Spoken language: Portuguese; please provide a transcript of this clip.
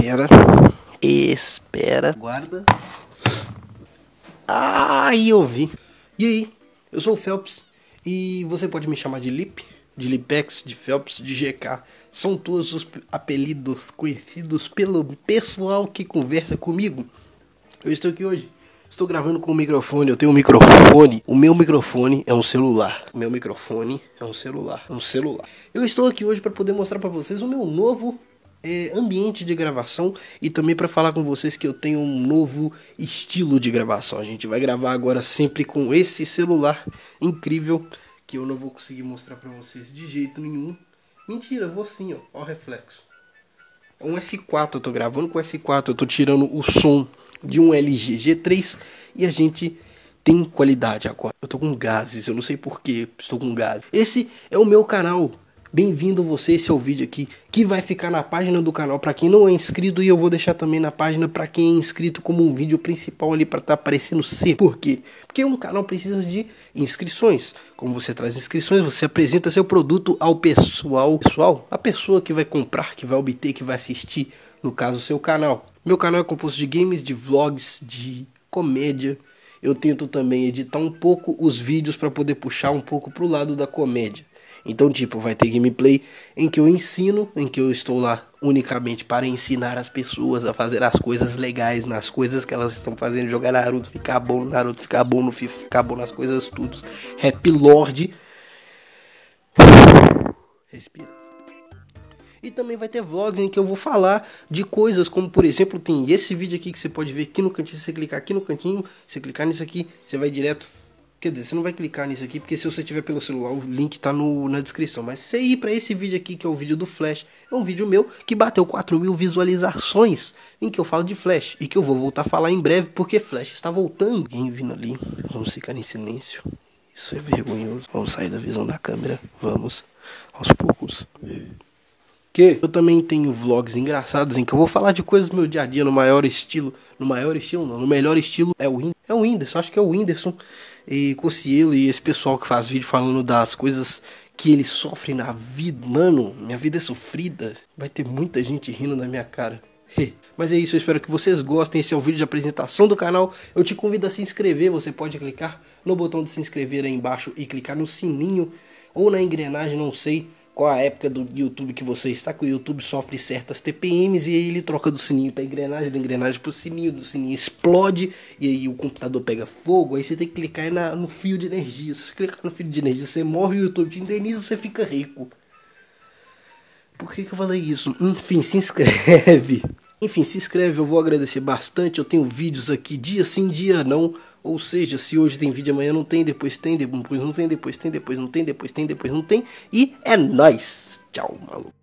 espera. Espera. Guarda. Ai, eu vi. E aí, eu sou o Phelps e você pode me chamar de Lip, de Lipex, de Phelps, de GK. São todos os apelidos conhecidos pelo pessoal que conversa comigo. Eu estou aqui hoje. Estou gravando com o microfone, eu tenho um microfone. O meu microfone é um celular. O meu microfone é um celular. É um celular. Eu estou aqui hoje para poder mostrar para vocês o meu novo é, ambiente de gravação e também para falar com vocês que eu tenho um novo estilo de gravação. A gente vai gravar agora sempre com esse celular incrível que eu não vou conseguir mostrar para vocês de jeito nenhum. Mentira, vou sim, ó, ó reflexo. É um S4 eu tô gravando com S4, eu tô tirando o som de um LG G3 e a gente tem qualidade agora. Eu tô com gases, eu não sei porquê, estou com gases. Esse é o meu canal. Bem-vindo você esse é o vídeo aqui que vai ficar na página do canal para quem não é inscrito e eu vou deixar também na página para quem é inscrito como um vídeo principal ali para estar tá aparecendo ser. Por quê? Porque um canal precisa de inscrições. Como você traz inscrições, você apresenta seu produto ao pessoal, pessoal, a pessoa que vai comprar, que vai obter, que vai assistir, no caso, seu canal. Meu canal é composto de games, de vlogs, de comédia, eu tento também editar um pouco os vídeos para poder puxar um pouco pro lado da comédia. Então, tipo, vai ter gameplay em que eu ensino, em que eu estou lá unicamente para ensinar as pessoas a fazer as coisas legais, nas coisas que elas estão fazendo, jogar Naruto, ficar bom no Naruto, ficar bom no FIFA, ficar bom nas coisas tudo. Happy Lord. Respira. E também vai ter vlogs em que eu vou falar de coisas como, por exemplo, tem esse vídeo aqui que você pode ver aqui no cantinho. Se você clicar aqui no cantinho, você clicar nisso aqui, você vai direto. Quer dizer, você não vai clicar nisso aqui, porque se você tiver pelo celular, o link tá no, na descrição. Mas se você ir pra esse vídeo aqui, que é o vídeo do Flash, é um vídeo meu que bateu 4 mil visualizações, em que eu falo de Flash, e que eu vou voltar a falar em breve, porque Flash está voltando. Alguém vindo ali, vamos ficar em silêncio. Isso é vergonhoso. Vamos sair da visão da câmera, vamos, aos poucos porque eu também tenho vlogs engraçados em que eu vou falar de coisas do meu dia a dia no maior estilo. No maior estilo, não, no melhor estilo é o, é o Whindersson, acho que é o Whindersson e Cossielo e esse pessoal que faz vídeo falando das coisas que ele sofre na vida. Mano, minha vida é sofrida. Vai ter muita gente rindo na minha cara. Mas é isso, eu espero que vocês gostem. Esse é o vídeo de apresentação do canal. Eu te convido a se inscrever. Você pode clicar no botão de se inscrever aí embaixo e clicar no sininho ou na engrenagem, não sei qual a época do YouTube que você está, que o YouTube sofre certas TPMs e aí ele troca do sininho para engrenagem, da engrenagem para o sininho, do sininho explode e aí o computador pega fogo, aí você tem que clicar na, no fio de energia. Se você clicar no fio de energia, você morre, o YouTube te indeniza, você fica rico. Por que, que eu falei isso? Enfim, se inscreve. Enfim, se inscreve, eu vou agradecer bastante. Eu tenho vídeos aqui dia sim, dia não. Ou seja, se hoje tem vídeo, amanhã não tem, depois tem, depois não tem, depois tem, depois não tem, depois tem, depois não tem. E é nóis! Tchau, maluco.